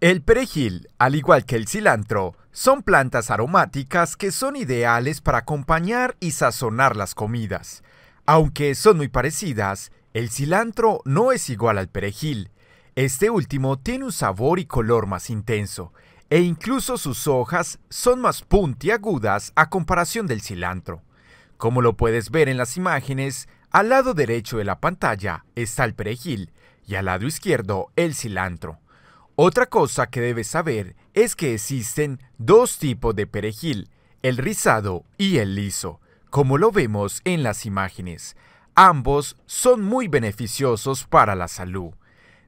El perejil, al igual que el cilantro, son plantas aromáticas que son ideales para acompañar y sazonar las comidas. Aunque son muy parecidas, el cilantro no es igual al perejil. Este último tiene un sabor y color más intenso, e incluso sus hojas son más puntiagudas a comparación del cilantro. Como lo puedes ver en las imágenes, al lado derecho de la pantalla está el perejil y al lado izquierdo el cilantro. Otra cosa que debes saber es que existen dos tipos de perejil, el rizado y el liso, como lo vemos en las imágenes. Ambos son muy beneficiosos para la salud.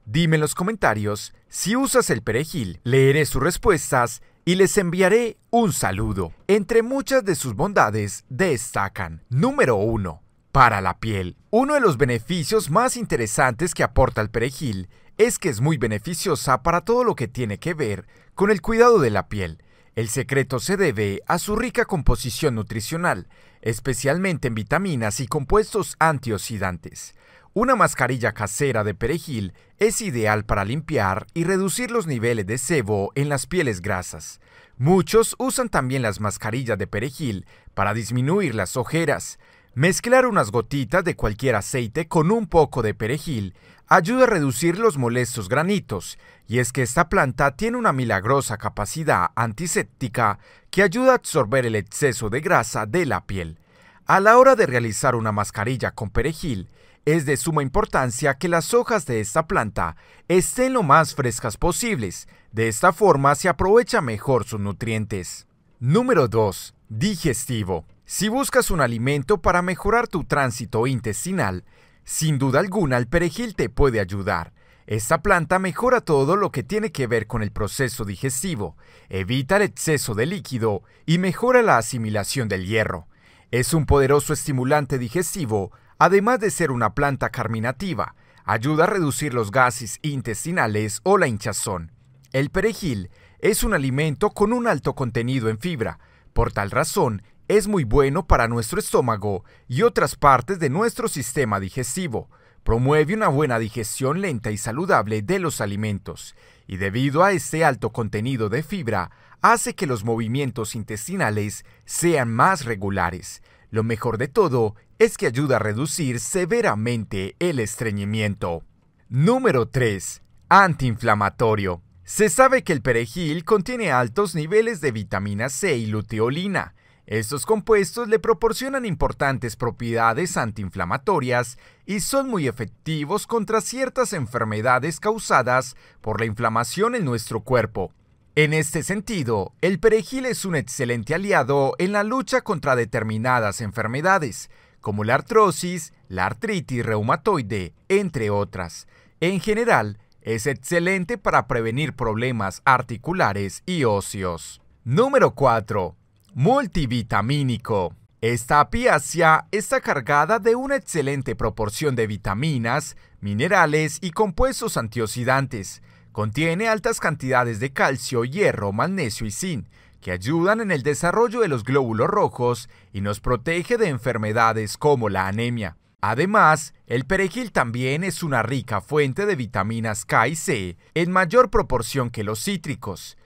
Dime en los comentarios si usas el perejil, leeré sus respuestas y les enviaré un saludo. Entre muchas de sus bondades destacan, número 1, para la piel. Uno de los beneficios más interesantes que aporta el perejil es que es muy beneficiosa para todo lo que tiene que ver con el cuidado de la piel. El secreto se debe a su rica composición nutricional, especialmente en vitaminas y compuestos antioxidantes. Una mascarilla casera de perejil es ideal para limpiar y reducir los niveles de sebo en las pieles grasas. Muchos usan también las mascarillas de perejil para disminuir las ojeras. Mezclar unas gotitas de cualquier aceite con un poco de perejil ayuda a reducir los molestos granitos, y es que esta planta tiene una milagrosa capacidad antiséptica que ayuda a absorber el exceso de grasa de la piel. A la hora de realizar una mascarilla con perejil, es de suma importancia que las hojas de esta planta estén lo más frescas posibles, de esta forma se aprovecha mejor sus nutrientes. Número 2. Digestivo. Si buscas un alimento para mejorar tu tránsito intestinal, sin duda alguna, el perejil te puede ayudar. Esta planta mejora todo lo que tiene que ver con el proceso digestivo, evita el exceso de líquido y mejora la asimilación del hierro. Es un poderoso estimulante digestivo, además de ser una planta carminativa, ayuda a reducir los gases intestinales o la hinchazón. El perejil es un alimento con un alto contenido en fibra, por tal razón es muy bueno para nuestro estómago y otras partes de nuestro sistema digestivo. Promueve una buena digestión lenta y saludable de los alimentos, y debido a este alto contenido de fibra, hace que los movimientos intestinales sean más regulares. Lo mejor de todo es que ayuda a reducir severamente el estreñimiento. Número 3. Antiinflamatorio. Se sabe que el perejil contiene altos niveles de vitamina C y luteolina, estos compuestos le proporcionan importantes propiedades antiinflamatorias y son muy efectivos contra ciertas enfermedades causadas por la inflamación en nuestro cuerpo. En este sentido, el perejil es un excelente aliado en la lucha contra determinadas enfermedades, como la artrosis, la artritis reumatoide, entre otras. En general, es excelente para prevenir problemas articulares y óseos. Número 4 multivitamínico. Esta apiacia está cargada de una excelente proporción de vitaminas, minerales y compuestos antioxidantes. Contiene altas cantidades de calcio, hierro, magnesio y zinc, que ayudan en el desarrollo de los glóbulos rojos y nos protege de enfermedades como la anemia. Además, el perejil también es una rica fuente de vitaminas K y C en mayor proporción que los cítricos,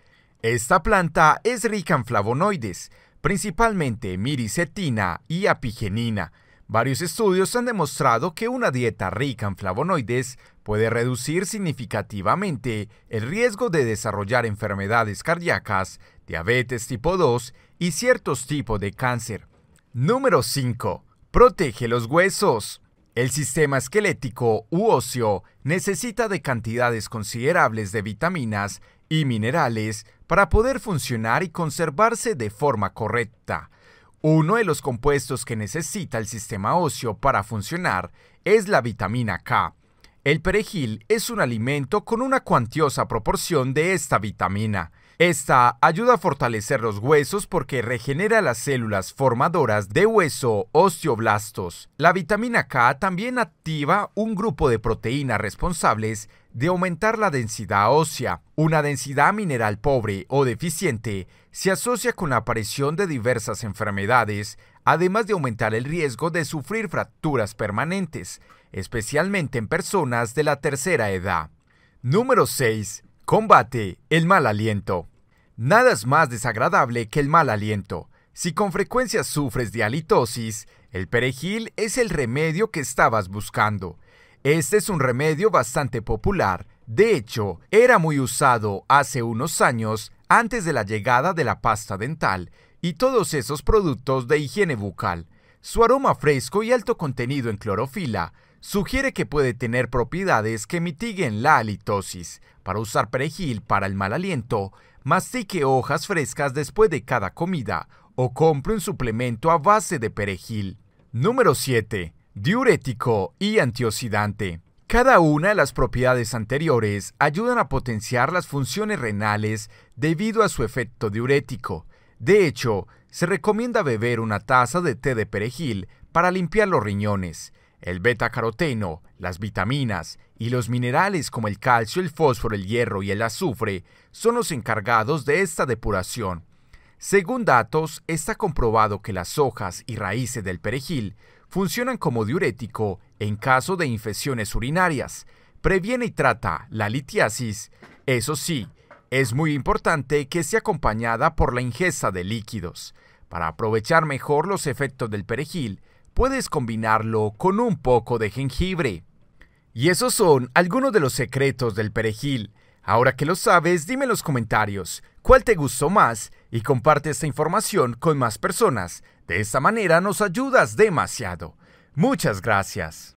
esta planta es rica en flavonoides, principalmente miricetina y apigenina. Varios estudios han demostrado que una dieta rica en flavonoides puede reducir significativamente el riesgo de desarrollar enfermedades cardíacas, diabetes tipo 2 y ciertos tipos de cáncer. Número 5. Protege los huesos. El sistema esquelético u óseo necesita de cantidades considerables de vitaminas y minerales para poder funcionar y conservarse de forma correcta. Uno de los compuestos que necesita el sistema óseo para funcionar es la vitamina K. El perejil es un alimento con una cuantiosa proporción de esta vitamina. Esta ayuda a fortalecer los huesos porque regenera las células formadoras de hueso osteoblastos. La vitamina K también activa un grupo de proteínas responsables de aumentar la densidad ósea. Una densidad mineral pobre o deficiente se asocia con la aparición de diversas enfermedades, además de aumentar el riesgo de sufrir fracturas permanentes, especialmente en personas de la tercera edad. Número 6. Combate el mal aliento. Nada es más desagradable que el mal aliento. Si con frecuencia sufres de halitosis, el perejil es el remedio que estabas buscando. Este es un remedio bastante popular. De hecho, era muy usado hace unos años antes de la llegada de la pasta dental y todos esos productos de higiene bucal. Su aroma fresco y alto contenido en clorofila sugiere que puede tener propiedades que mitiguen la halitosis. Para usar perejil para el mal aliento, mastique hojas frescas después de cada comida o compre un suplemento a base de perejil. Número 7 diurético y antioxidante. Cada una de las propiedades anteriores ayudan a potenciar las funciones renales debido a su efecto diurético. De hecho, se recomienda beber una taza de té de perejil para limpiar los riñones. El betacaroteno, las vitaminas y los minerales como el calcio, el fósforo, el hierro y el azufre son los encargados de esta depuración. Según datos, está comprobado que las hojas y raíces del perejil funcionan como diurético en caso de infecciones urinarias, previene y trata la litiasis, eso sí, es muy importante que sea acompañada por la ingesta de líquidos. Para aprovechar mejor los efectos del perejil, puedes combinarlo con un poco de jengibre. Y esos son algunos de los secretos del perejil. Ahora que lo sabes, dime en los comentarios cuál te gustó más y comparte esta información con más personas de esta manera nos ayudas demasiado. Muchas gracias.